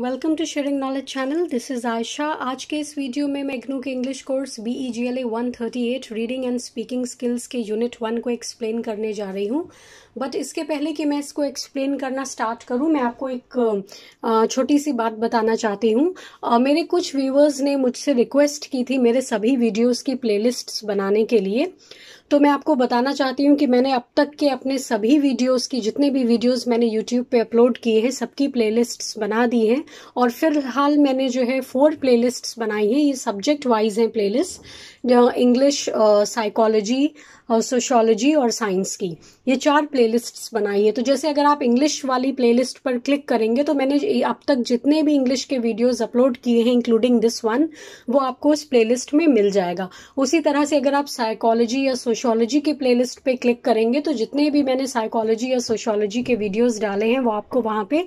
welcome to sharing knowledge channel this is Ayesha आज के इस वीडियो में मैं इग्नू के English course B E G L A one thirty eight reading and speaking skills के unit one को एक्सप्लेन करने जा रही हूँ बट इसके पहले कि मैं इसको एक्सप्लेन करना स्टार्ट करूँ मैं आपको एक छोटी सी बात बताना चाहती हूँ मेरे कुछ व्यूवर्स ने मुझसे रिक्वेस्ट की थी मेरे सभी वीडियोस की प्लेलिस्ट्स बनाने के लिए तो मैं आपको बताना चाहती हूँ कि मैंने अब तक के अपने सभी वीडियोस की जितने भी वीडियोस मैंने यूट्यूब पे अपलोड किए हैं सबकी प्लेलिस्ट्स बना दी हैं और फिलहाल मैंने जो है फोर प्लेलिस्ट्स बनाई हैं ये सब्जेक्ट वाइज हैं प्लेलिस्ट इंग्लिश साइकोलॉजी सोशोलॉजी और साइंस की ये चार प्ले प्लेलिस्ट्स बनाई है तो जैसे अगर आप इंग्लिश वाली प्लेलिस्ट पर क्लिक करेंगे तो मैंने अब तक जितने भी इंग्लिश के वीडियोस अपलोड किए हैं इंक्लूडिंग दिस वन वो आपको उस प्लेलिस्ट में मिल जाएगा उसी तरह से अगर आप साइकोलॉजी या सोशोलॉजी के प्लेलिस्ट पे क्लिक करेंगे तो जितने भी मैंने साइकोलॉजी या सोशोलॉजी के वीडियोज डाले हैं वो आपको वहां पे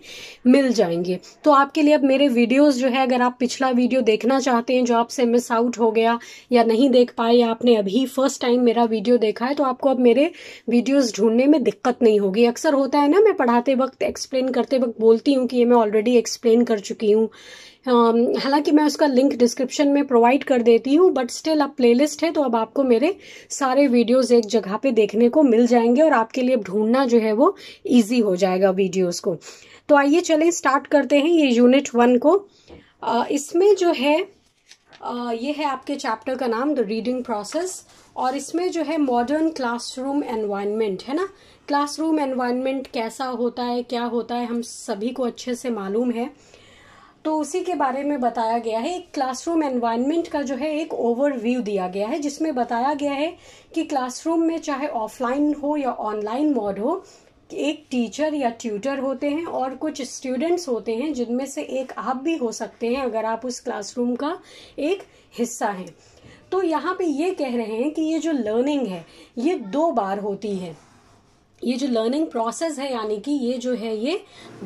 मिल जाएंगे तो आपके लिए अब मेरे वीडियोज़ जो है अगर आप पिछला वीडियो देखना चाहते हैं जो आपसे मिस आउट हो गया या नहीं देख पाए या आपने अभी फर्स्ट टाइम मेरा वीडियो देखा है तो आपको अब मेरे वीडियोज ढूंढने में दिक्कत दिक्कत नहीं होगी अक्सर होता है ना मैं पढ़ाते वक्त एक्सप्लेन करते वक्त बोलती हूँ कि ये मैं ऑलरेडी एक्सप्लेन कर चुकी हूँ हालांकि मैं उसका लिंक डिस्क्रिप्शन में प्रोवाइड कर देती हूँ बट स्टिल अब प्लेलिस्ट है तो अब आपको मेरे सारे वीडियोस एक जगह पे देखने को मिल जाएंगे और आपके लिए ढूंढना जो है वो ईजी हो जाएगा वीडियोज को तो आइए चलें स्टार्ट करते हैं ये यूनिट वन को इसमें जो है ये है आपके चैप्टर का नाम द रीडिंग प्रोसेस और इसमें जो है मॉडर्न क्लासरूम एनवायरनमेंट है ना क्लासरूम एनवायरनमेंट कैसा होता है क्या होता है हम सभी को अच्छे से मालूम है तो उसी के बारे में बताया गया है एक क्लासरूम एनवायरनमेंट का जो है एक ओवरव्यू दिया गया है जिसमें बताया गया है कि क्लासरूम में चाहे ऑफलाइन हो या ऑनलाइन मोड हो एक टीचर या ट्यूटर होते हैं और कुछ स्टूडेंट्स होते हैं जिनमें से एक आप भी हो सकते हैं अगर आप उस क्लासरूम का एक हिस्सा हैं तो यहाँ पे ये कह रहे हैं कि ये जो लर्निंग है ये दो बार होती है ये जो लर्निंग प्रोसेस है यानी कि ये जो है ये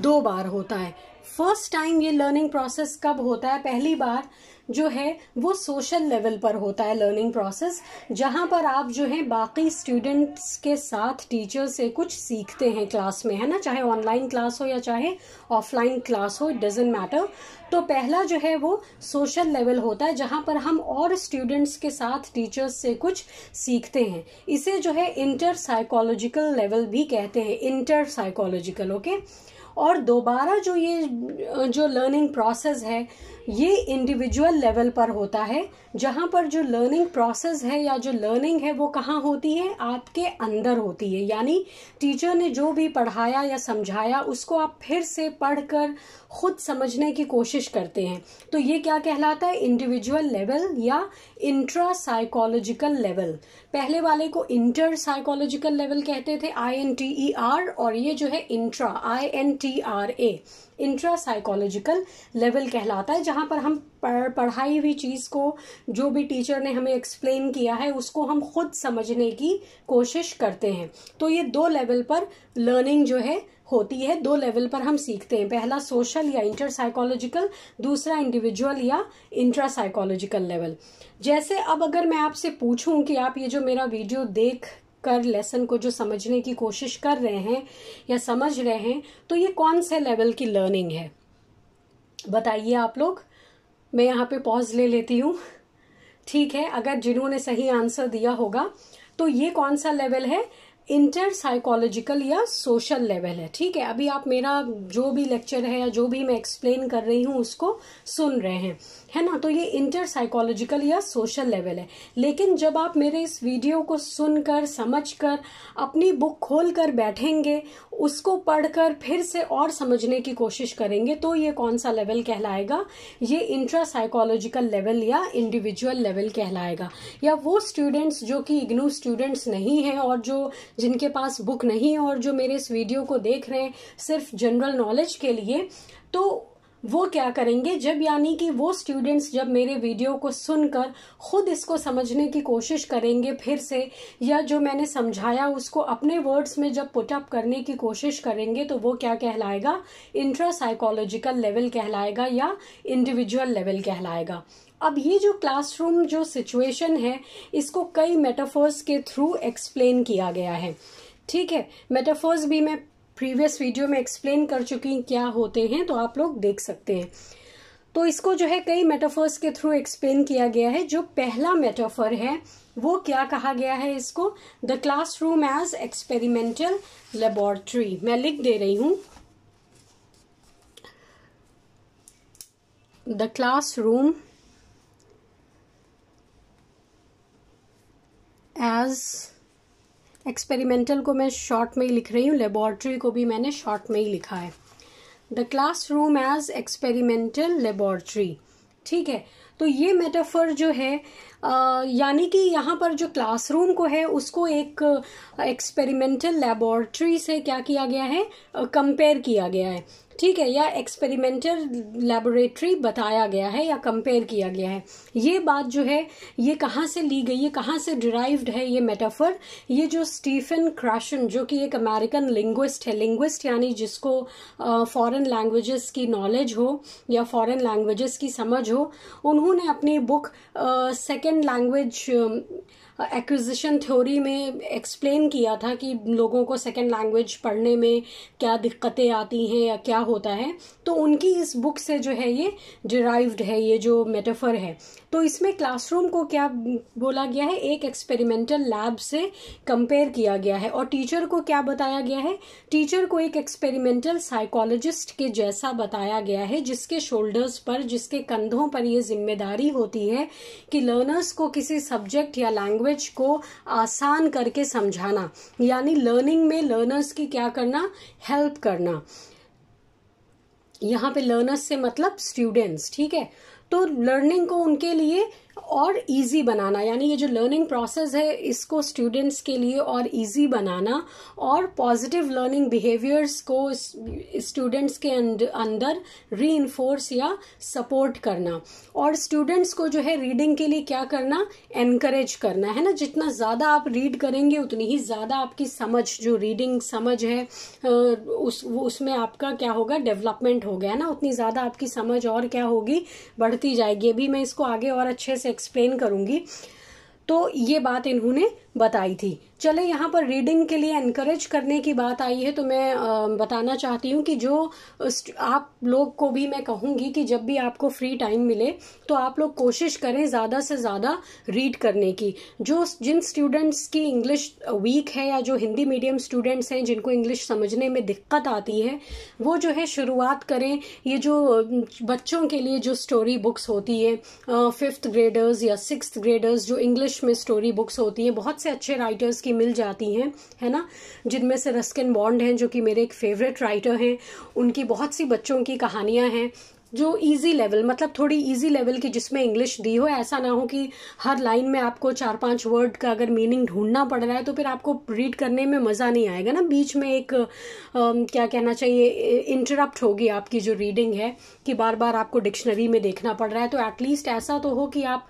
दो बार होता है फर्स्ट टाइम ये लर्निंग प्रोसेस कब होता है पहली बार जो है वो सोशल लेवल पर होता है लर्निंग प्रोसेस जहाँ पर आप जो है बाकी स्टूडेंट्स के साथ टीचर से कुछ सीखते हैं क्लास में है ना चाहे ऑनलाइन क्लास हो या चाहे ऑफलाइन क्लास हो इट डजेंट मैटर तो पहला जो है वो सोशल लेवल होता है जहाँ पर हम और स्टूडेंट्स के साथ टीचर्स से कुछ सीखते हैं इसे जो है इंटर साइकोलॉजिकल लेवल भी कहते हैं इंटर साइकोलॉजिकल ओके और दोबारा जो ये जो लर्निंग प्रोसेस है ये इंडिविजुअल लेवल पर होता है जहाँ पर जो लर्निंग प्रोसेस है या जो लर्निंग है वो कहाँ होती है आपके अंदर होती है यानी टीचर ने जो भी पढ़ाया या समझाया उसको आप फिर से पढ़कर खुद समझने की कोशिश करते हैं तो ये क्या कहलाता है इंडिविजुअल लेवल या इंट्रा साइकोलॉजिकल लेवल पहले वाले को इंटर साइकोलॉजिकल लेवल कहते थे I N T E R और ये जो है intra I N T R A intra psychological level कहलाता है जहाँ पर हम पढ़ाई हुई चीज़ को जो भी टीचर ने हमें एक्सप्लेन किया है उसको हम खुद समझने की कोशिश करते हैं तो ये दो लेवल पर लर्निंग जो है होती है दो लेवल पर हम सीखते हैं पहला सोशल या इंटर साइकोलॉजिकल दूसरा इंडिविजुअल या इंट्रा साइकोलॉजिकल लेवल जैसे अब अगर मैं आपसे पूछूं कि आप ये जो मेरा वीडियो देख कर लेसन को जो समझने की कोशिश कर रहे हैं या समझ रहे हैं तो ये कौन से लेवल की लर्निंग है बताइए आप लोग मैं यहाँ पे पॉज ले लेती हूँ ठीक है अगर जिन्होंने सही आंसर दिया होगा तो ये कौन सा लेवल है इंटर साइकोलॉजिकल या सोशल लेवल है ठीक है अभी आप मेरा जो भी लेक्चर है या जो भी मैं एक्सप्लेन कर रही हूँ उसको सुन रहे हैं है ना तो ये इंटर साइकोलॉजिकल या सोशल लेवल है लेकिन जब आप मेरे इस वीडियो को सुनकर समझकर अपनी बुक खोल कर बैठेंगे उसको पढ़कर फिर से और समझने की कोशिश करेंगे तो ये कौन सा लेवल कहलाएगा ये इंट्रा साइकोलॉजिकल लेवल या इंडिविजुअल लेवल कहलाएगा या वो स्टूडेंट्स जो कि इग्नू स्टूडेंट्स नहीं हैं और जो जिनके पास बुक नहीं है और जो मेरे इस वीडियो को देख रहे हैं सिर्फ जनरल नॉलेज के लिए तो वो क्या करेंगे जब यानी कि वो स्टूडेंट्स जब मेरे वीडियो को सुनकर खुद इसको समझने की कोशिश करेंगे फिर से या जो मैंने समझाया उसको अपने वर्ड्स में जब पुटअप करने की कोशिश करेंगे तो वो क्या कहलाएगा इंट्रा साइकोलॉजिकल लेवल कहलाएगा या इंडिविजुअल लेवल कहलाएगा अब ये जो क्लासरूम जो सिचुएशन है इसको कई मेटाफर्स के थ्रू एक्सप्लेन किया गया है ठीक है मेटाफर्स भी मैं प्रीवियस वीडियो में एक्सप्लेन कर चुकी क्या होते हैं तो आप लोग देख सकते हैं तो इसको जो है कई मेटाफर्स के थ्रू एक्सप्लेन किया गया है जो पहला मेटाफर है वो क्या कहा गया है इसको the classroom as experimental laboratory मैं लिख दे रही हूं the classroom as experimental को मैं शॉर्ट में ही लिख रही हूँ लेबॉर्ट्री को भी मैंने शॉर्ट में ही लिखा है the classroom as experimental laboratory ठीक है तो ये मेटाफर जो है यानी कि यहाँ पर जो क्लासरूम को है उसको एक एक्सपेरिमेंटल लेबॉर्ट्री से क्या किया गया है कंपेयर किया गया है ठीक है या एक्सपेरिमेंटल लेबोरेटरी बताया गया है या कंपेयर किया गया है ये बात जो है ये कहाँ से ली गई है कहाँ से डिराइव्ड है ये मेटाफर ये जो स्टीफन क्रैशन जो कि एक अमेरिकन लिंग्विस्ट है लिंग्विस्ट यानी जिसको फॉरेन uh, लैंग्वेजेस की नॉलेज हो या फॉरेन लैंग्वेजेस की समझ हो उन्होंने अपनी book second language acquisition theory में एक्सप्लेन किया था कि लोगों को सेकेंड लैंग्वेज पढ़ने में क्या दिक्कतें आती हैं या क्या होता है तो उनकी इस बुक से जो है ये डिराइव्ड है ये जो मेटाफर है तो इसमें क्लासरूम को क्या बोला गया है एक एक्सपेरिमेंटल लैब से कंपेयर किया गया है और टीचर को क्या बताया गया है टीचर को एक एक्सपेरिमेंटल साइकोलॉजिस्ट के जैसा बताया गया है जिसके शोल्डर्स पर जिसके कंधों पर यह जिम्मेदारी होती है कि लर्नर्स को किसी सब्जेक्ट या लैंग्वेज को आसान करके समझाना यानी लर्निंग में लर्नर्स की क्या करना हेल्प करना यहाँ पे लर्नर्स से मतलब स्टूडेंट्स ठीक है तो लर्निंग को उनके लिए और इजी बनाना यानी ये जो लर्निंग प्रोसेस है इसको स्टूडेंट्स के लिए और इजी बनाना और पॉजिटिव लर्निंग बिहेवियर्स को स्टूडेंट्स के अंदर री या सपोर्ट करना और स्टूडेंट्स को जो है रीडिंग के लिए क्या करना एनकरेज करना है ना जितना ज़्यादा आप रीड करेंगे उतनी ही ज़्यादा आपकी समझ जो रीडिंग समझ है उस उसमें आपका क्या होगा डेवलपमेंट हो गया ना उतनी ज़्यादा आपकी समझ और क्या होगी बढ़ती जाएगी अभी मैं इसको आगे और अच्छे से एक्सप्लेन करूँगी तो ये बात इन्होंने बताई थी चले यहाँ पर रीडिंग के लिए इनक्रेज करने की बात आई है तो मैं बताना चाहती हूँ कि जो आप लोग को भी मैं कहूँगी कि जब भी आपको फ्री टाइम मिले तो आप लोग कोशिश करें ज़्यादा से ज़्यादा रीड करने की जो जिन स्टूडेंट्स की इंग्लिश वीक है या जो हिंदी मीडियम स्टूडेंट्स हैं जिनको इंग्लिश समझने में दिक्कत आती है वो जो है शुरुआत करें ये जो बच्चों के लिए जो स्टोरी बुक्स होती है फिफ्थ ग्रेडर्स या सिक्स ग्रेडर्स जो इंग्लिश इंग्लिश में स्टोरी बुक्स होती हैं बहुत से अच्छे राइटर्स की मिल जाती हैं है ना जिनमें से रस्किन बॉन्ड हैं जो कि मेरे एक फेवरेट राइटर हैं उनकी बहुत सी बच्चों की कहानियाँ हैं जो इजी लेवल मतलब थोड़ी इजी लेवल की जिसमें इंग्लिश दी हो ऐसा ना हो कि हर लाइन में आपको चार पांच वर्ड का अगर मीनिंग ढूंढना पड़ रहा है तो फिर आपको रीड करने में मज़ा नहीं आएगा ना बीच में एक आ, क्या कहना चाहिए इंटरप्ट होगी आपकी जो रीडिंग है कि बार बार आपको डिक्शनरी में देखना पड़ रहा है तो एटलीस्ट ऐसा तो हो कि आप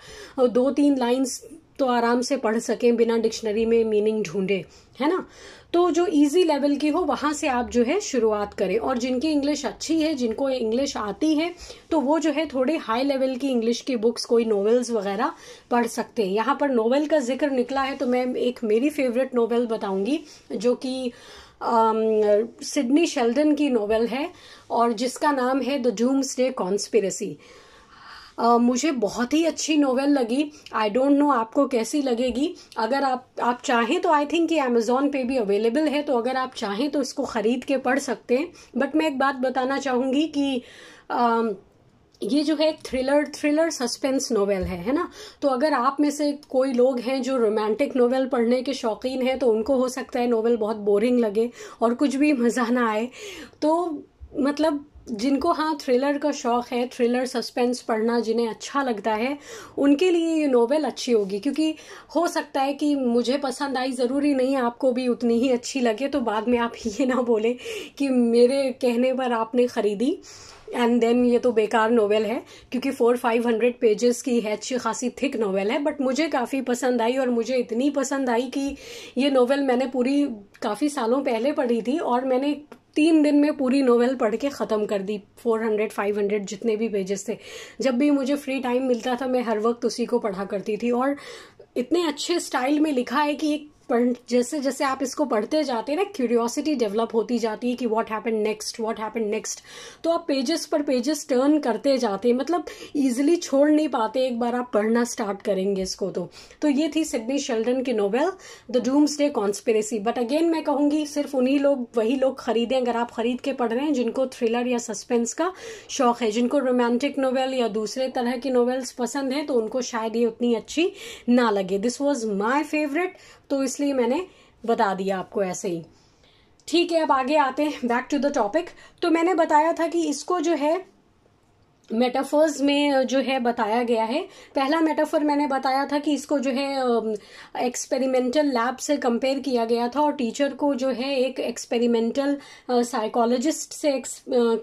दो तीन लाइन्स तो आराम से पढ़ सकें बिना डिक्शनरी में मीनिंग ढूंढे है ना तो जो इजी लेवल की हो वहाँ से आप जो है शुरुआत करें और जिनकी इंग्लिश अच्छी है जिनको इंग्लिश आती है तो वो जो है थोड़े हाई लेवल की इंग्लिश की बुक्स कोई नॉवेल्स वगैरह पढ़ सकते हैं यहाँ पर नॉवेल का जिक्र निकला है तो मैं एक मेरी फेवरेट नॉवेल बताऊंगी जो कि सिडनी शेल्डन की नॉवेल है और जिसका नाम है द जूम्स डे कॉन्स्पिरसी मुझे बहुत ही अच्छी नोवेल लगी आई डोंट नो आपको कैसी लगेगी अगर आप आप चाहें तो आई थिंक ये अमेज़ोन पे भी अवेलेबल है तो अगर आप चाहें तो इसको ख़रीद के पढ़ सकते हैं बट मैं एक बात बताना चाहूँगी कि uh, ये जो है एक थ्रिलर थ्रिलर सस्पेंस नोवेल है है ना तो अगर आप में से कोई लोग हैं जो रोमांटिक नोवेल पढ़ने के शौकीन हैं तो उनको हो सकता है नोवेल बहुत बोरिंग लगे और कुछ भी मज़ा ना आए तो मतलब जिनको हाँ थ्रिलर का शौक है थ्रिलर सस्पेंस पढ़ना जिन्हें अच्छा लगता है उनके लिए ये नोवेल अच्छी होगी क्योंकि हो सकता है कि मुझे पसंद आई ज़रूरी नहीं आपको भी उतनी ही अच्छी लगे तो बाद में आप ये ना बोलें कि मेरे कहने पर आपने ख़रीदी एंड देन ये तो बेकार नोवेल है क्योंकि फोर फाइव हंड्रेड पेजेस की है अच्छी खासी थिक नोवेल है बट मुझे काफ़ी पसंद आई और मुझे इतनी पसंद आई कि ये नोवेल मैंने पूरी काफ़ी सालों पहले पढ़ी थी और मैंने तीन दिन में पूरी नोवेल पढ़ के ख़त्म कर दी 400 500 जितने भी पेजेस थे जब भी मुझे फ्री टाइम मिलता था मैं हर वक्त उसी को पढ़ा करती थी और इतने अच्छे स्टाइल में लिखा है कि एक जैसे जैसे आप इसको पढ़ते जाते हैं ना क्यूरियोसिटी डेवलप होती जाती है कि what happen next what happen next तो आप पेजेस पर पेजेस टर्न करते जाते हैं मतलब ईजिली छोड़ नहीं पाते एक बार आप पढ़ना स्टार्ट करेंगे इसको तो तो ये थी सिडनी शेल्डन की novel the Doomsday Conspiracy but again मैं कहूँगी सिर्फ उन्हीं लोग वही लोग खरीदें अगर आप खरीद के पढ़ रहे हैं जिनको थ्रिलर या सस्पेंस का शौक है जिनको रोमांटिक नोवेल या दूसरे तरह के नोवेल्स पसंद हैं तो उनको शायद ये उतनी अच्छी ना लगे दिस वॉज माई फेवरेट तो इस इसलिए मैंने बता दिया आपको ऐसे ही ठीक है अब आगे आते हैं बैक टू द टॉपिक तो मैंने बताया था कि इसको जो है मेटाफर्स में जो है बताया गया है पहला मेटाफर मैंने बताया था कि इसको जो है एक्सपेरिमेंटल लैब से कंपेयर किया गया था और टीचर को जो है एक एक्सपेरिमेंटल साइकोलॉजिस्ट से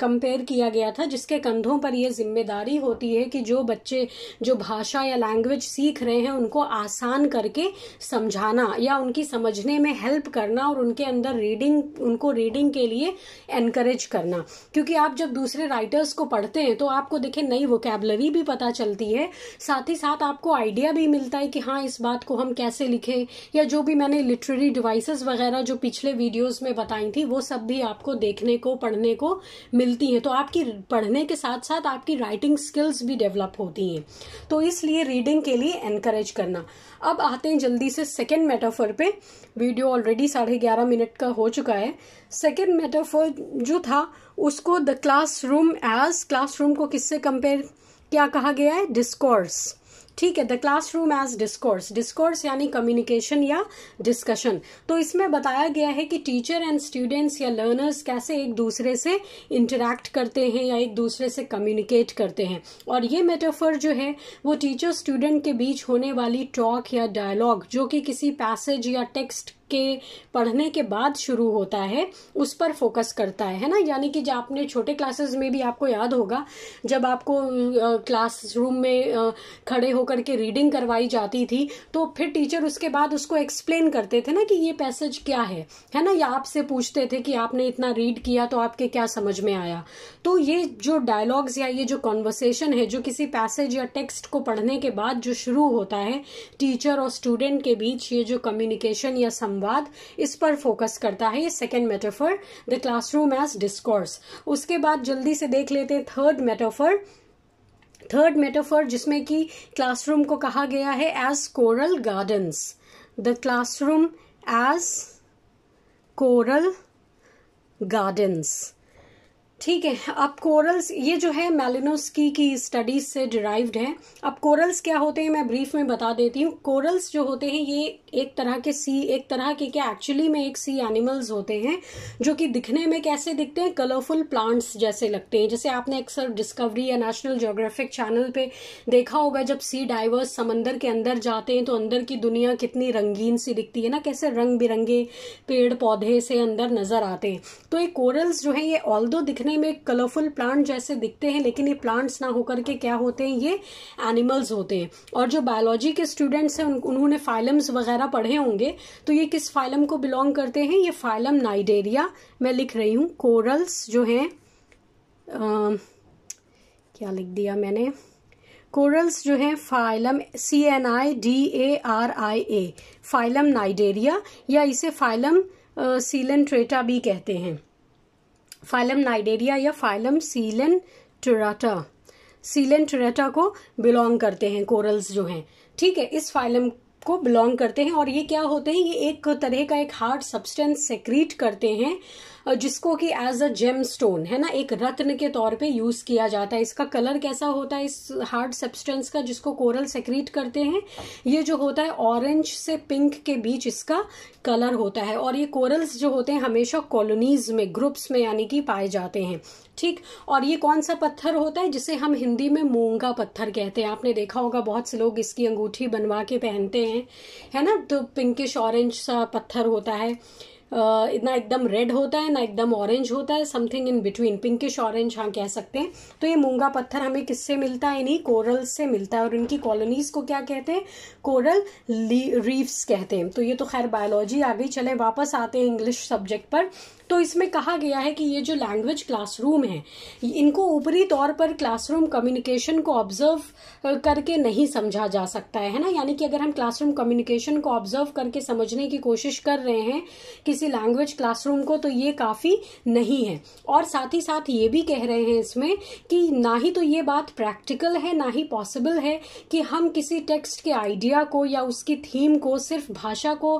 कंपेयर किया गया था जिसके कंधों पर यह जिम्मेदारी होती है कि जो बच्चे जो भाषा या लैंग्वेज सीख रहे हैं उनको आसान करके समझाना या उनकी समझने में हेल्प करना और उनके अंदर रीडिंग उनको रीडिंग के लिए एनकरेज करना क्योंकि आप जब दूसरे राइटर्स को पढ़ते हैं तो आपको आपको देखिए नई वोकेबलरी भी पता चलती है साथ ही साथ आपको आइडिया भी मिलता है कि हाँ इस बात को हम कैसे लिखें या जो भी मैंने लिटरेरी डिवाइसेस वगैरह जो पिछले वीडियोस में बताई थी वो सब भी आपको देखने को पढ़ने को मिलती हैं तो आपकी पढ़ने के साथ साथ आपकी राइटिंग स्किल्स भी डेवलप होती हैं तो इसलिए रीडिंग के लिए एनकरेज करना अब आते हैं जल्दी से सेकेंड मेटाफर पे वीडियो ऑलरेडी साढ़े ग्यारह मिनट का हो चुका है सेकेंड मेटाफर जो था उसको the classroom as classroom को किससे कंपेयर क्या कहा गया है डिस्कोर्स ठीक है the classroom as discourse discourse यानी कम्युनिकेशन या डिस्कशन तो इसमें बताया गया है कि टीचर एंड स्टूडेंट्स या लर्नर्स कैसे एक दूसरे से इंटरेक्ट करते हैं या एक दूसरे से कम्युनिकेट करते हैं और ये मेटाफर जो है वो टीचर स्टूडेंट के बीच होने वाली टॉक या डायलॉग जो कि किसी पैसेज या टेक्स्ट के पढ़ने के बाद शुरू होता है उस पर फोकस करता है है ना यानी कि जब आपने छोटे क्लासेस में भी आपको याद होगा जब आपको क्लासरूम में खड़े होकर के रीडिंग करवाई जाती थी तो फिर टीचर उसके बाद उसको एक्सप्लेन करते थे ना कि ये पैसेज क्या है है ना या आपसे पूछते थे कि आपने इतना रीड किया तो आपके क्या समझ में आया तो ये जो डायलॉग्स या ये जो कॉन्वर्सेशन है जो किसी पैसेज या टेक्स्ट को पढ़ने के बाद जो शुरू होता है टीचर और स्टूडेंट के बीच ये जो कम्युनिकेशन या संवाद इस पर फोकस करता है ये second metaphor the classroom as discourse उसके बाद जल्दी से देख लेते थर्ड मेटाफर थर्ड मेटाफर जिसमें कि क्लासरूम को कहा गया है as coral gardens the classroom as coral gardens ठीक है अब कोरल्स ये जो है मेलिनोस्की की स्टडीज से डिराइव्ड है अब कोरल्स क्या होते हैं मैं ब्रीफ में बता देती हूँ कोरल्स जो होते हैं ये एक तरह के सी एक तरह के क्या एक्चुअली में एक सी एनिमल्स होते हैं जो कि दिखने में कैसे दिखते हैं कलरफुल प्लांट्स जैसे लगते हैं जैसे आपने अक्सर डिस्कवरी या नेशनल जोग्राफिक चैनल पर देखा होगा जब सी डाइवर्स समंदर के अंदर जाते हैं तो अंदर की दुनिया कितनी रंगीन सी दिखती है ना कैसे रंग बिरंगे पेड़ पौधे से अंदर नजर आते हैं तो ये कोरल्स जो है ये ऑल दिखने देखने में कलरफुल प्लांट जैसे दिखते हैं लेकिन ये प्लांट्स ना होकर के क्या होते हैं ये एनिमल्स होते हैं और जो बायोलॉजी के स्टूडेंट्स हैं उन्होंने फाइलम्स वगैरह पढ़े होंगे तो ये किस फाइलम को बिलोंग करते हैं ये फाइलम नाइडेरिया मैं लिख रही हूँ कोरल्स जो हैं क्या लिख दिया मैंने कोरल्स जो हैं phylum C N I D A R I A phylum Cnidaria या इसे फाइलम सीलन ट्रेटा भी कहते हैं फाइलम नाइडेरिया या फाइलम सीलन टुराटा सीलन टुरेटा को बिलोंग करते हैं कोरल्स जो हैं ठीक है इस फाइलम को बिलोंग करते हैं और ये क्या होते हैं ये एक तरह का एक हार्ड सब्सटेंस सेक्रीट करते हैं जिसको कि एज अ जेम स्टोन है ना एक रत्न के तौर पे यूज किया जाता है इसका कलर कैसा होता है इस हार्ड सब्सटेंस का जिसको कोरल सेक्रीट करते हैं ये जो होता है ऑरेंज से पिंक के बीच इसका कलर होता है और ये कोरल्स जो होते हैं हमेशा कॉलोनीज में ग्रुप्स में यानी कि पाए जाते हैं ठीक और ये कौन सा पत्थर होता है जिसे हम हिंदी में मूंगा पत्थर कहते हैं आपने देखा होगा बहुत से लोग इसकी अंगूठी बनवा के पहनते हैं है ना तो पिंकिश ऑरेंज सा पत्थर होता है Uh, ना एकदम रेड होता है ना एकदम ऑरेंज होता है something in between pinkish orange हाँ कह सकते हैं तो ये मूंगा पत्थर हमें किससे मिलता है इन्हीं कोरल्स से मिलता है और इनकी कॉलोनीज को क्या कहते हैं कोरल रीफ्स कहते हैं तो ये तो खैर बायोलॉजी आ गई चले वापस आते हैं इंग्लिश सब्जेक्ट पर तो इसमें कहा गया है कि ये जो लैंग्वेज क्लासरूम है इनको ऊपरी तौर पर क्लासरूम कम्युनिकेशन को ऑब्जर्व करके नहीं समझा जा सकता है ना यानी कि अगर हम क्लासरूम कम्युनिकेशन को ऑब्जर्व करके समझने की कोशिश कर रहे हैं कि किसी लैंग्वेज क्लासरूम को तो ये काफ़ी नहीं है और साथ ही साथ ये भी कह रहे हैं इसमें कि ना ही तो ये बात प्रैक्टिकल है ना ही पॉसिबल है कि हम किसी टेक्स्ट के आइडिया को या उसकी थीम को सिर्फ भाषा को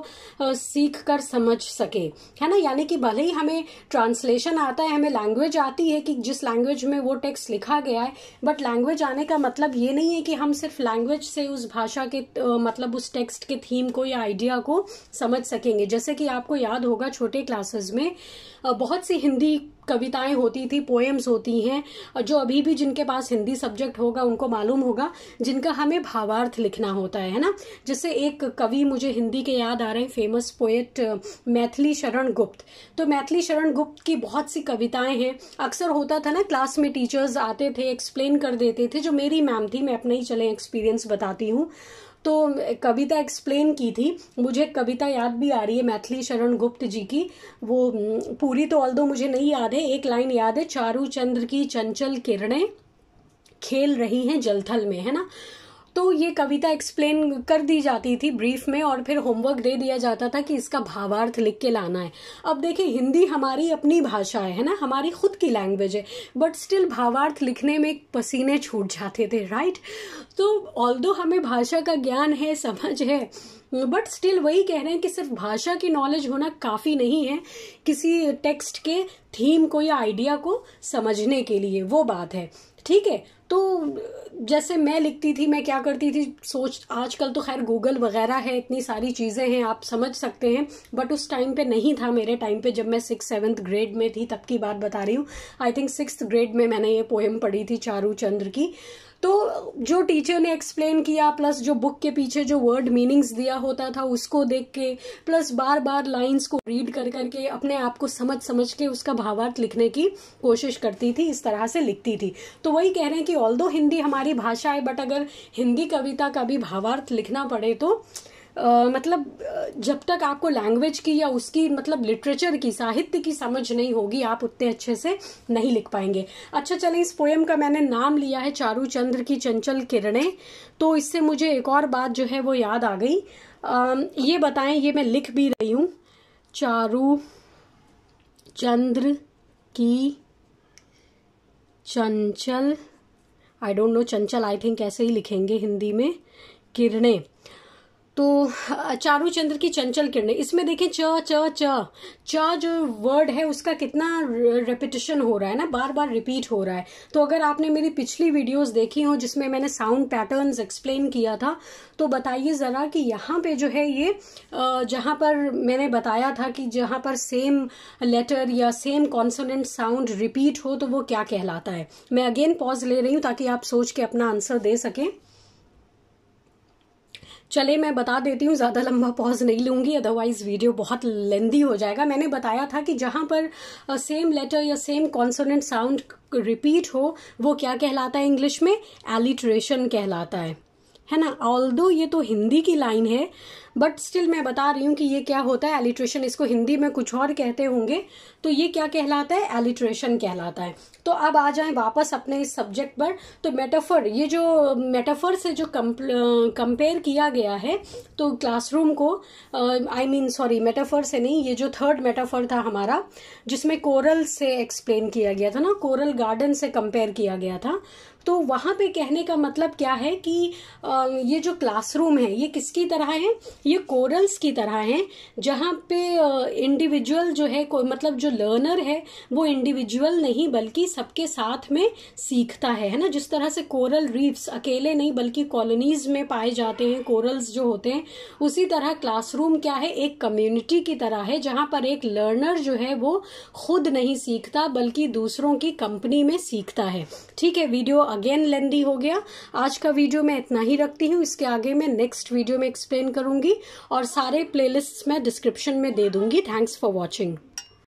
सीख कर समझ सके है ना यानी कि भले ही हमें ट्रांसलेशन आता है हमें लैंग्वेज आती है कि जिस लैंग्वेज में वो टेक्स्ट लिखा गया है बट लैंग्वेज आने का मतलब ये नहीं है कि हम सिर्फ लैंग्वेज से उस भाषा के मतलब उस टेक्स्ट के थीम को या आइडिया को समझ सकेंगे जैसे कि आपको याद होगा छोटे क्लासेस में बहुत सी हिंदी कविताएं होती थी पोएम्स होती हैं जो अभी भी जिनके पास हिंदी सब्जेक्ट होगा उनको मालूम होगा जिनका हमें भावार्थ लिखना होता है ना जिससे एक कवि मुझे हिंदी के याद आ रहे हैं फेमस पोएट uh, मैथिली शरण गुप्त तो मैथिली शरण गुप्त की बहुत सी कविताएं हैं अक्सर होता था ना क्लास में टीचर्स आते थे एक्सप्लेन कर देते थे जो मेरी मैम थी मैं अपना ही चले एक्सपीरियंस बताती हूँ तो कविता एक्सप्लेन की थी मुझे कविता याद भी आ रही है मैथिली शरण गुप्त जी की वो पूरी तो ऑल मुझे नहीं याद है है एक लाइन याद है चारू चंद्र की चंचल किरणें खेल रही हैं जलथल में है ना तो ये कविता एक्सप्लेन कर दी जाती थी ब्रीफ में और फिर होमवर्क दे दिया जाता था कि इसका भावार्थ लिख के लाना है अब देखिए हिंदी हमारी अपनी भाषा है ना हमारी खुद की लैंग्वेज है बट स्टिल भावार्थ लिखने में पसीने छूट जाते थे राइट तो ऑल हमें भाषा का ज्ञान है समझ है बट स्टिल वही कह रहे हैं कि सिर्फ भाषा की नॉलेज होना काफ़ी नहीं है किसी टेक्स्ट के थीम को या आइडिया को समझने के लिए वो बात है ठीक है तो जैसे मैं लिखती थी मैं क्या करती थी सोच आजकल तो खैर गूगल वगैरह है इतनी सारी चीज़ें हैं आप समझ सकते हैं बट उस टाइम पे नहीं था मेरे टाइम पे जब मैं सिक्स सेवन्थ ग्रेड में थी तब की बात बता रही हूँ आई थिंक सिक्स ग्रेड में मैंने ये पोएम पढ़ी थी चारू चंद्र की तो जो टीचर ने एक्सप्लेन किया प्लस जो बुक के पीछे जो वर्ड मीनिंग्स दिया होता था उसको देख के प्लस बार बार लाइंस को रीड कर करके अपने आप को समझ समझ के उसका भावार्थ लिखने की कोशिश करती थी इस तरह से लिखती थी तो वही कह रहे हैं कि ऑल हिंदी हमारी भाषा है बट अगर हिंदी कविता का भी भावार्थ लिखना पड़े तो मतलब जब तक आपको लैंग्वेज की या उसकी मतलब लिटरेचर की साहित्य की समझ नहीं होगी आप उतने अच्छे से नहीं लिख पाएंगे अच्छा चले इस पोएम का मैंने नाम लिया है चारू चंद्र की चंचल किरणें तो इससे मुझे एक और बात जो है वो याद आ गई ये बताएं ये मैं लिख भी रही हूँ चारू चंद्र की चंचल आई डोंट नो चंचल आई थिंक ऐसे ही लिखेंगे हिंदी में किरणें तो चारू चंद्र की चंचल किरणें इसमें देखें च च च च जो वर्ड है उसका कितना रेपिटेशन हो रहा है ना बार बार रिपीट हो रहा है तो अगर आपने मेरी पिछली वीडियोस देखी हो जिसमें मैंने साउंड पैटर्न्स एक्सप्लेन किया था तो बताइए ज़रा कि यहाँ पे जो है ये जहाँ पर मैंने बताया था कि जहाँ पर सेम लेटर या सेम कॉन्सोनेंट साउंड रिपीट हो तो वो क्या कहलाता है मैं अगेन पॉज ले रही हूँ ताकि आप सोच के अपना आंसर दे सकें चले मैं बता देती हूँ ज़्यादा लंबा पॉज नहीं लूँगी अदरवाइज वीडियो बहुत लेंदी हो जाएगा मैंने बताया था कि जहाँ पर सेम लेटर या सेम कॉन्सोनेंट साउंड रिपीट हो वो क्या कहलाता है इंग्लिश में एलिट्रेशन कहलाता है है ना ऑल दो ये तो हिंदी की लाइन है बट स्टिल मैं बता रही हूँ कि ये क्या होता है एलिट्रेशन इसको हिंदी में कुछ और कहते होंगे तो ये क्या कहलाता है एलिट्रेशन कहलाता है तो अब आ जाएं वापस अपने इस सब्जेक्ट पर तो मेटाफर ये जो मेटाफर से जो कंपेयर किया गया है तो क्लासरूम को आई मीन सॉरी मेटाफर से नहीं ये जो थर्ड मेटाफर था हमारा जिसमें कोरल से एक्सप्लेन किया गया था ना कोरल गार्डन से कंपेयर किया गया था तो वहां पे कहने का मतलब क्या है कि ये जो क्लासरूम है ये किसकी तरह है ये कोरल्स की तरह है जहां पे इंडिविजुअल जो है कोई मतलब जो लर्नर है वो इंडिविजुअल नहीं बल्कि सबके साथ में सीखता है है ना जिस तरह से कोरल रीफ्स अकेले नहीं बल्कि कॉलोनीज में पाए जाते हैं कोरल्स जो होते हैं उसी तरह क्लासरूम क्या है एक कम्युनिटी की तरह है जहां पर एक लर्नर जो है वो खुद नहीं सीखता बल्कि दूसरों की कंपनी में सीखता है ठीक है वीडियो अगेन लेंदी हो गया आज का वीडियो मैं इतना ही रखती हूँ इसके आगे मैं नेक्स्ट वीडियो में एक्सप्लेन करूंगी और सारे प्लेलिस्ट्स मैं डिस्क्रिप्शन में दे दूंगी थैंक्स फॉर वॉचिंग